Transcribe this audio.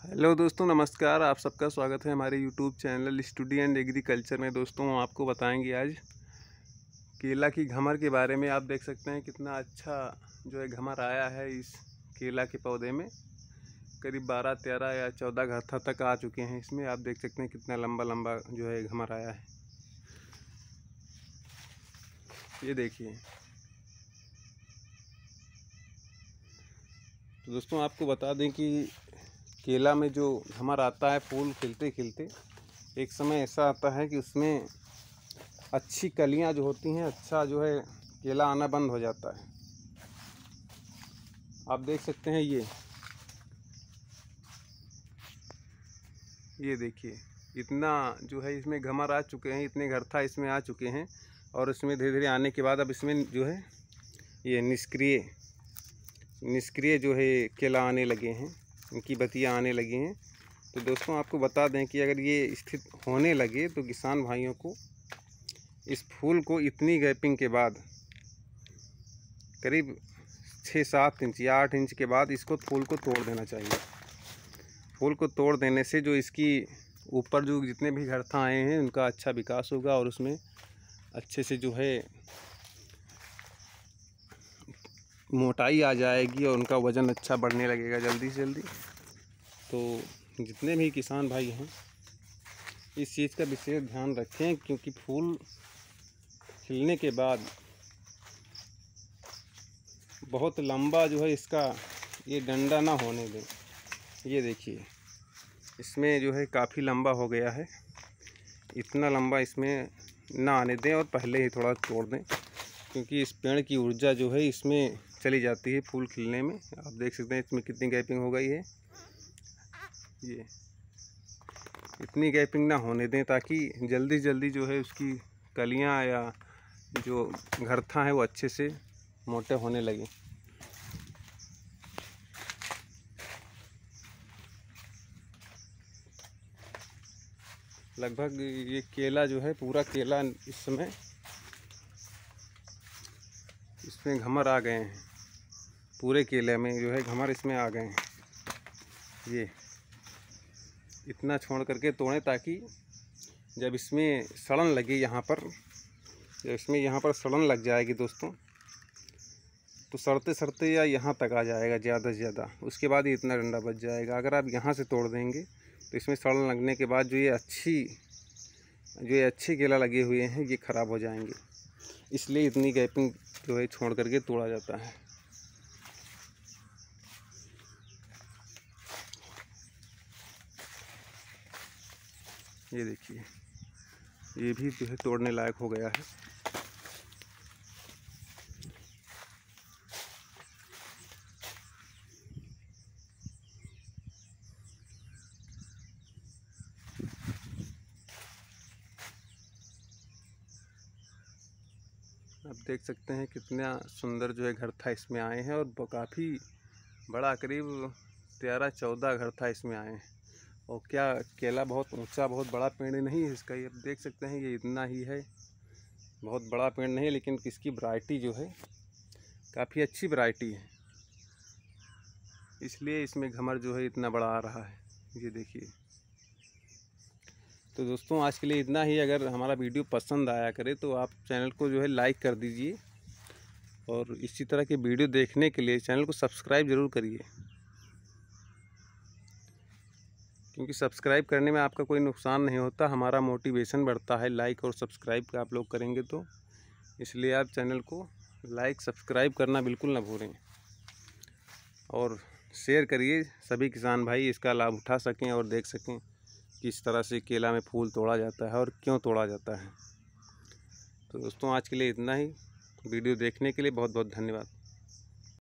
hello दोस्तों नमस्कार आप सबका स्वागत है हमारे YouTube channel study and agriculture में दोस्तों हम आपको बताएंगे आज केला की घमर के बारे में आप देख सकते हैं कितना अच्छा जो है घमर आया है इस केला के पौधे में करीब बारह तेरह या चौदह घाथा तक आ चुके हैं इसमें आप देख सकते हैं कितना लंबा लंबा जो है घमर आया है ये देखिए तो दोस्तों आपको बता दें कि केला में जो हमारा आता है फूल खिलते खिलते एक समय ऐसा आता है कि उसमें अच्छी कलियां जो होती हैं अच्छा जो है केला आना बंद हो जाता है आप देख सकते हैं ये ये देखिए इतना जो है इसमें घमर आ चुके हैं इतने घर था इसमें आ चुके हैं और इसमें धीरे धीरे आने के बाद अब इसमें जो है ये निष्क्रिय निष्क्रिय जो है केला आने लगे हैं इनकी बतियाँ आने लगी हैं तो दोस्तों आपको बता दें कि अगर ये स्थित होने लगे तो किसान भाइयों को इस फूल को इतनी गैपिंग के बाद करीब छः सात इंच या आठ इंच के बाद इसको फूल को तोड़ देना चाहिए फूल को तोड़ देने से जो इसकी ऊपर जो जितने भी था आए हैं उनका अच्छा विकास होगा और उसमें अच्छे से जो है मोटाई आ जाएगी और उनका वज़न अच्छा बढ़ने लगेगा जल्दी से जल्दी तो जितने भी किसान भाई हैं इस चीज़ का विशेष ध्यान रखें क्योंकि फूल खिलने के बाद बहुत लंबा जो है इसका ये डंडा ना होने दें ये देखिए इसमें जो है काफ़ी लंबा हो गया है इतना लंबा इसमें ना आने दें और पहले ही थोड़ा तोड़ दें क्योंकि इस पेड़ की ऊर्जा जो है इसमें चली जाती है फूल खिलने में आप देख सकते हैं इसमें कितनी गैपिंग हो गई है ये इतनी गैपिंग ना होने दें ताकि जल्दी जल्दी जो है उसकी कलियां या जो घरथा है वो अच्छे से मोटे होने लगे लगभग ये केला जो है पूरा केला इस समय इसमें घमर आ गए हैं पूरे केले में जो है घमर इसमें आ गए हैं ये इतना छोड़ करके तोड़ें ताकि जब इसमें सड़न लगे यहाँ पर जब इसमें यहाँ पर सड़न लग जाएगी दोस्तों तो सड़ते सड़ते या यहाँ तक आ जाएगा ज़्यादा से ज़्यादा उसके बाद ही इतना डंडा बच जाएगा अगर आप यहाँ से तोड़ देंगे तो इसमें सड़न लगने के बाद जो ये अच्छी जो ये अच्छे केला लगे हुए हैं ये ख़राब हो जाएंगे इसलिए इतनी गैपिंग जो है छोड़ करके तोड़ा जाता है ये देखिए ये भी जो है तोड़ने लायक हो गया है आप देख सकते हैं कितना सुंदर जो है घर था इसमें आए हैं और काफ़ी बड़ा करीब तेरह चौदह घर था इसमें आए हैं और क्या केला बहुत ऊंचा बहुत बड़ा पेड़ नहीं है इसका ये आप देख सकते हैं ये इतना ही है बहुत बड़ा पेड़ नहीं लेकिन इसकी वरायटी जो है काफ़ी अच्छी वरायटी है इसलिए इसमें घमर जो है इतना बड़ा आ रहा है ये देखिए तो दोस्तों आज के लिए इतना ही अगर हमारा वीडियो पसंद आया करे तो आप चैनल को जो है लाइक कर दीजिए और इसी तरह के वीडियो देखने के लिए चैनल को सब्सक्राइब ज़रूर करिए क्योंकि सब्सक्राइब करने में आपका कोई नुकसान नहीं होता हमारा मोटिवेशन बढ़ता है लाइक और सब्सक्राइब आप लोग करेंगे तो इसलिए आप चैनल को लाइक सब्सक्राइब करना बिल्कुल ना भूलें और शेयर करिए सभी किसान भाई इसका लाभ उठा सकें और देख सकें किस तरह से केला में फूल तोड़ा जाता है और क्यों तोड़ा जाता है तो दोस्तों आज के लिए इतना ही वीडियो देखने के लिए बहुत बहुत धन्यवाद